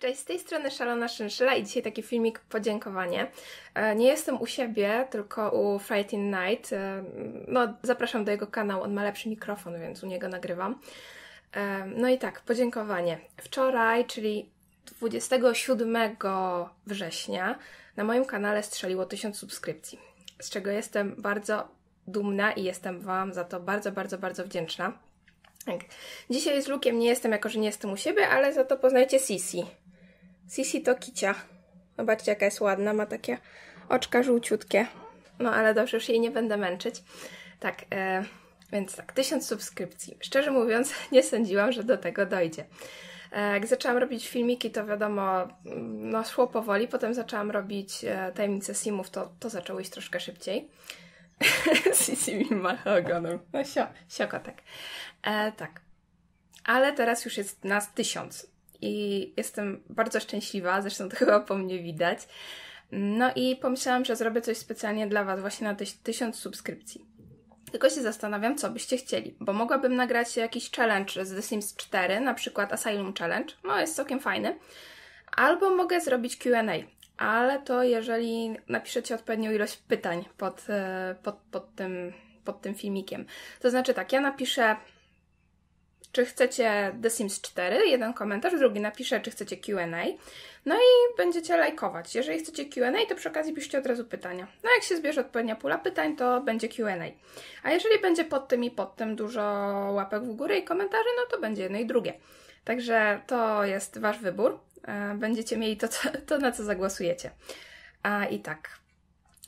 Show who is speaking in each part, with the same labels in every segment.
Speaker 1: Cześć, z tej strony Szalona Szynszyla i dzisiaj taki filmik podziękowanie. E, nie jestem u siebie, tylko u Friday Night. E, no, zapraszam do jego kanału, on ma lepszy mikrofon, więc u niego nagrywam. E, no i tak, podziękowanie. Wczoraj, czyli 27 września, na moim kanale strzeliło 1000 subskrypcji, z czego jestem bardzo dumna i jestem Wam za to bardzo, bardzo, bardzo wdzięczna. Tak. Dzisiaj z Lukiem nie jestem, jako że nie jestem u siebie, ale za to poznajcie Sisi. Sisi to kicia. Zobaczcie, jaka jest ładna, ma takie oczka żółciutkie. No ale dobrze, już jej nie będę męczyć. Tak, e, więc tak, tysiąc subskrypcji. Szczerze mówiąc, nie sądziłam, że do tego dojdzie. E, jak zaczęłam robić filmiki, to wiadomo, mm, no szło powoli. Potem zaczęłam robić e, tajemnice simów, to, to zaczęło iść troszkę szybciej. Sisi mi macha ogonem. No sio, siokotek. E, tak. Ale teraz już jest nas tysiąc i jestem bardzo szczęśliwa, zresztą to chyba po mnie widać. No i pomyślałam, że zrobię coś specjalnie dla Was właśnie na tyś, tysiąc subskrypcji. Tylko się zastanawiam, co byście chcieli, bo mogłabym nagrać jakiś challenge z The Sims 4, na przykład Asylum Challenge, no jest całkiem fajny, albo mogę zrobić Q&A, ale to jeżeli napiszecie odpowiednią ilość pytań pod, e, pod, pod, tym, pod tym filmikiem. To znaczy tak, ja napiszę czy chcecie The Sims 4, jeden komentarz, drugi napisze, czy chcecie QA. No i będziecie lajkować. Jeżeli chcecie QA, to przy okazji piszcie od razu pytania. No jak się zbierze odpowiednia pula pytań, to będzie QA. A jeżeli będzie pod tym i pod tym dużo łapek w górę i komentarzy, no to będzie jedno i drugie. Także to jest Wasz wybór. E, będziecie mieli to, to, na co zagłosujecie. I tak,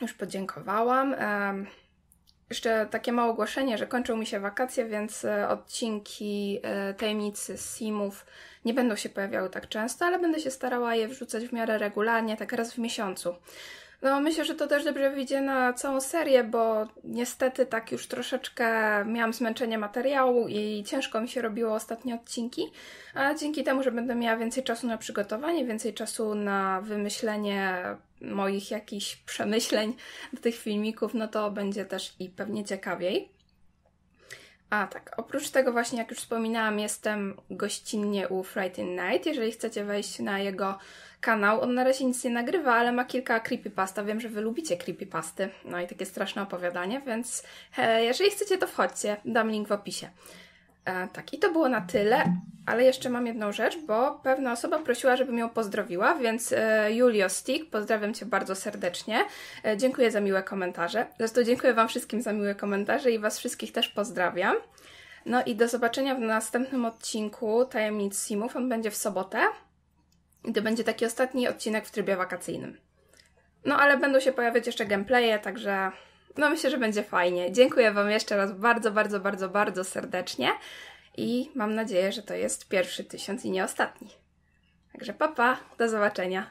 Speaker 1: już podziękowałam. Jeszcze takie małe ogłoszenie, że kończą mi się wakacje, więc e, odcinki e, tajemnicy Simów nie będą się pojawiały tak często, ale będę się starała je wrzucać w miarę regularnie, tak raz w miesiącu. No, myślę, że to też dobrze wyjdzie na całą serię, bo niestety tak już troszeczkę miałam zmęczenie materiału i ciężko mi się robiło ostatnie odcinki, ale dzięki temu, że będę miała więcej czasu na przygotowanie, więcej czasu na wymyślenie moich jakichś przemyśleń do tych filmików, no to będzie też i pewnie ciekawiej. A tak, oprócz tego właśnie, jak już wspominałam, jestem gościnnie u Friday Night. Jeżeli chcecie wejść na jego kanał, on na razie nic nie nagrywa, ale ma kilka creepypasta. Wiem, że wy lubicie creepypasty, no i takie straszne opowiadanie, więc he, jeżeli chcecie, to wchodźcie, dam link w opisie. E, tak, i to było na tyle, ale jeszcze mam jedną rzecz, bo pewna osoba prosiła, żebym ją pozdrowiła, więc e, Julio Stick, pozdrawiam Cię bardzo serdecznie. E, dziękuję za miłe komentarze. Zresztą dziękuję Wam wszystkim za miłe komentarze i Was wszystkich też pozdrawiam. No i do zobaczenia w następnym odcinku Tajemnic Simów. On będzie w sobotę. I to będzie taki ostatni odcinek w trybie wakacyjnym. No ale będą się pojawiać jeszcze gameplaye, także no myślę, że będzie fajnie. Dziękuję Wam jeszcze raz bardzo, bardzo, bardzo, bardzo serdecznie i mam nadzieję, że to jest pierwszy tysiąc i nie ostatni. Także papa, pa, do zobaczenia.